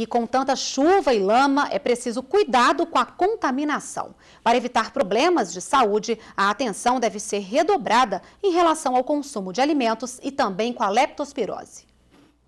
E com tanta chuva e lama, é preciso cuidado com a contaminação. Para evitar problemas de saúde, a atenção deve ser redobrada em relação ao consumo de alimentos e também com a leptospirose.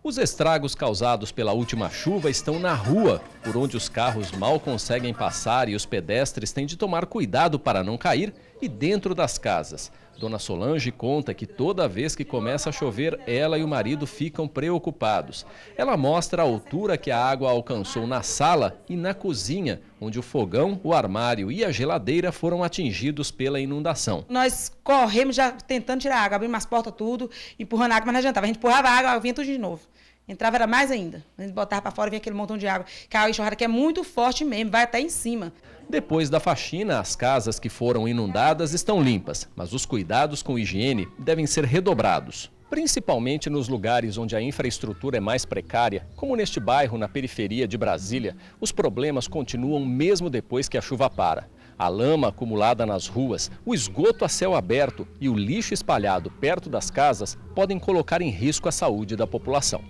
Os estragos causados pela última chuva estão na rua, por onde os carros mal conseguem passar e os pedestres têm de tomar cuidado para não cair, e dentro das casas. Dona Solange conta que toda vez que começa a chover, ela e o marido ficam preocupados. Ela mostra a altura que a água alcançou na sala e na cozinha, onde o fogão, o armário e a geladeira foram atingidos pela inundação. Nós corremos já tentando tirar água, abrimos as portas tudo, empurrando água, mas não adiantava. A gente empurrava a água, vinha tudo de novo. Entrava era mais ainda. A gente botava para fora e vinha aquele montão de água. Caiu enxurrada que é muito forte mesmo, vai até em cima. Depois da faxina, as casas que foram inundadas estão limpas, mas os cuidados com higiene devem ser redobrados. Principalmente nos lugares onde a infraestrutura é mais precária, como neste bairro na periferia de Brasília, os problemas continuam mesmo depois que a chuva para. A lama acumulada nas ruas, o esgoto a céu aberto e o lixo espalhado perto das casas podem colocar em risco a saúde da população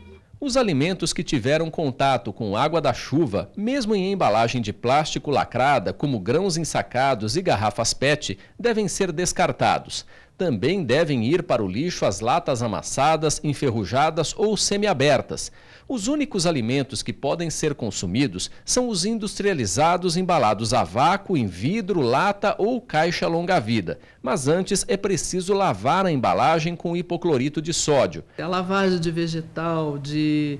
os alimentos que tiveram contato com água da chuva, mesmo em embalagem de plástico lacrada, como grãos ensacados e garrafas PET, devem ser descartados também devem ir para o lixo as latas amassadas, enferrujadas ou semiabertas. Os únicos alimentos que podem ser consumidos são os industrializados embalados a vácuo em vidro, lata ou caixa longa-vida. Mas antes é preciso lavar a embalagem com hipoclorito de sódio. A lavagem de vegetal, de,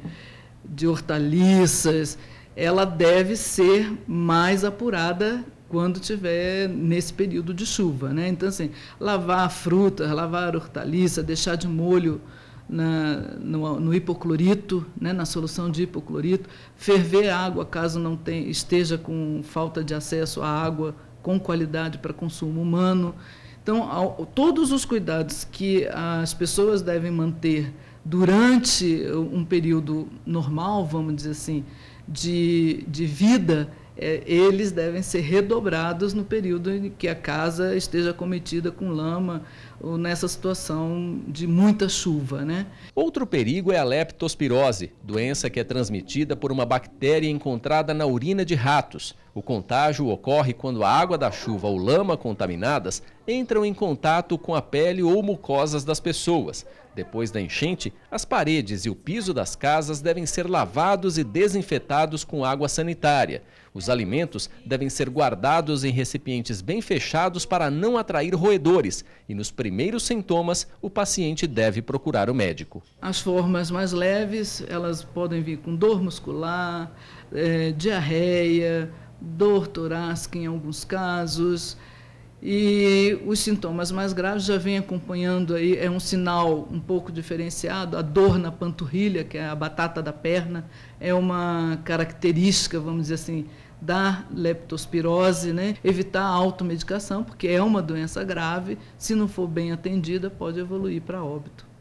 de hortaliças, ela deve ser mais apurada quando tiver nesse período de chuva, né? Então assim, lavar frutas, lavar hortaliça, deixar de molho na, no, no, hipoclorito, né, na solução de hipoclorito, ferver água caso não tem, esteja com falta de acesso à água com qualidade para consumo humano. Então, ao, todos os cuidados que as pessoas devem manter durante uh, um período normal, vamos dizer assim, de, de vida, é, eles devem ser redobrados no período em que a casa esteja cometida com lama ou nessa situação de muita chuva. Né? Outro perigo é a leptospirose, doença que é transmitida por uma bactéria encontrada na urina de ratos. O contágio ocorre quando a água da chuva ou lama contaminadas entram em contato com a pele ou mucosas das pessoas. Depois da enchente, as paredes e o piso das casas devem ser lavados e desinfetados com água sanitária. Os alimentos devem ser guardados em recipientes bem fechados para não atrair roedores e, nos primeiros sintomas, o paciente deve procurar o médico. As formas mais leves, elas podem vir com dor muscular, é, diarreia, dor torácica em alguns casos. E os sintomas mais graves já vem acompanhando aí, é um sinal um pouco diferenciado, a dor na panturrilha, que é a batata da perna, é uma característica, vamos dizer assim, da leptospirose, né? evitar a automedicação, porque é uma doença grave, se não for bem atendida, pode evoluir para óbito.